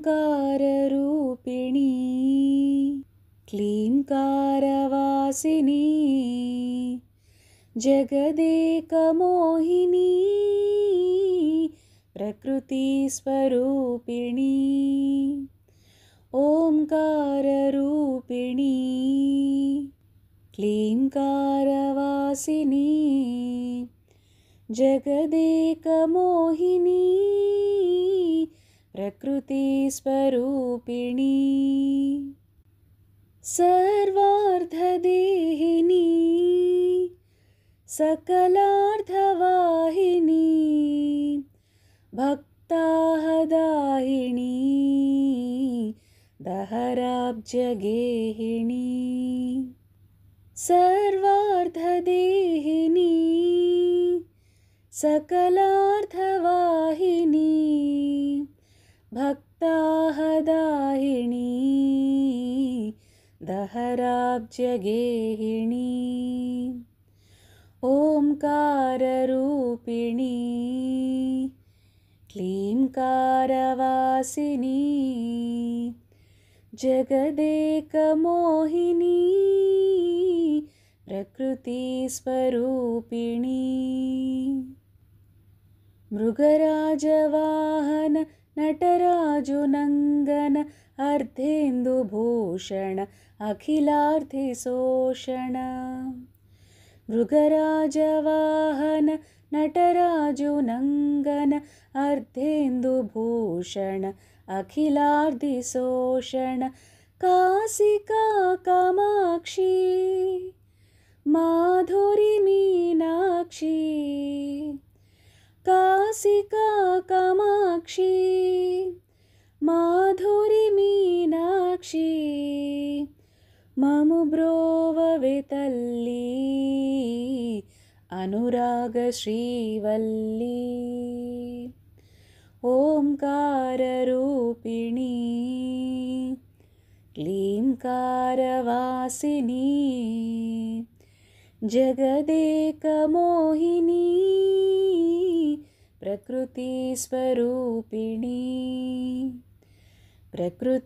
ओङ्काररूपिणी क्लींकारवासिनी जगदेकमोहिनी प्रकृतिस्वरूपिणी ओङ्काररूपिणी क्लींकारवासिनी जगदेकमोहिनी प्रकृतिस्वरूपिणी सर्वार्थदेहिनी सकलार्थवाहिनी भक्ता दहराब्जगेहिणी सर्वार्थ सकलार्थवाहिनी भक्ता दाहिणी दहराब्जगेहिणी ओङ्काररूपिणी क्लींकारवासिनी जगदेकमोहिनी प्रकृतिस्वरूपिणी मृगराजवाहन नटराजुनङ्गन अर्धेन्दुभूषण अखिलार्थिशोषण मृगराजवाहन नटराजुनङ्गन अर्धेन्दुभूषण अखिलार्धिशोषण कासिका कामाक्षी माधुरी मीनाक्षी कासिका कमा माधुरिमीनाक्षी मम ब्रोव वितल्ली अनुराग अनुरागश्रीवल्ली ॐकाररूपिणी वासिनी, जगदेक जगदेकमोहिनी प्रकृतिस्वरूपिणी प्रकृतिस्वरूपिणी